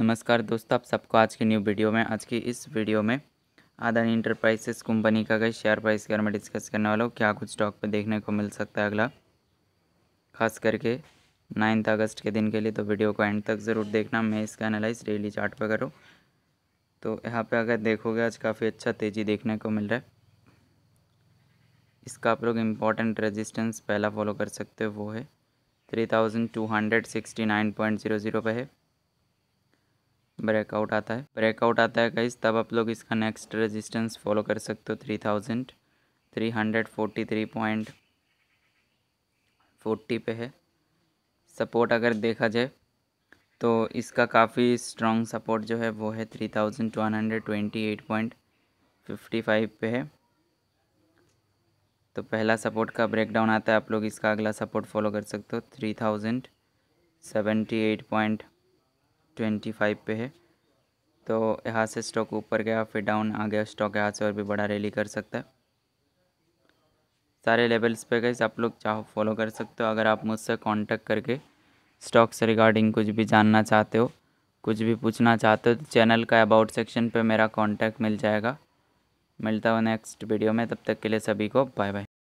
नमस्कार दोस्तों आप सबको आज की न्यू वीडियो में आज की इस वीडियो में आदानी इंटरप्राइजेस कंपनी का गई शेयर प्राइस के बारे में डिस्कस करने वाला हूँ क्या कुछ स्टॉक पर देखने को मिल सकता है अगला खास करके नाइन्थ अगस्त के दिन के लिए तो वीडियो को एंड तक ज़रूर देखना मैं इसका एनालाइज डेली चार्ट पर करूँ तो यहाँ पर अगर देखोगे आज काफ़ी अच्छा तेज़ी देखने को मिल रहा है इसका आप लोग इम्पोर्टेंट रजिस्टेंस पहला फॉलो कर सकते हो वो है three thousand two hundred sixty nine point zero zero पर है ब्रेकआउट आता है ब्रेकआउट आता है गाइस तब आप लोग इसका नेक्स्ट रेजिस्टेंस फॉलो कर सकते हो three thousand three hundred forty three point forty पे है सपोर्ट अगर देखा जाए तो इसका काफ़ी स्ट्रॉन्ग सपोर्ट जो है वो है three thousand one hundred twenty eight point fifty five पे है तो पहला सपोर्ट का ब्रेकडाउन आता है आप लोग इसका अगला सपोर्ट फॉलो कर सकते हो three thousand seventy eight point twenty five पे है तो यहाँ से स्टॉक ऊपर गया फिर डाउन आ गया स्टॉक यहाँ से और भी बड़ा रैली कर सकता है सारे लेवल्स पे गए आप लोग चाहो फॉलो कर सकते हो अगर आप मुझसे कांटेक्ट करके स्टॉक से रिगार्डिंग कुछ भी जानना चाहते हो कुछ भी पूछना चाहते हो तो चैनल का अबाउट सेक्शन पर मेरा कॉन्टैक्ट मिल जाएगा मिलता हूँ नेक्स्ट वीडियो में तब तक के लिए सभी को बाय बाय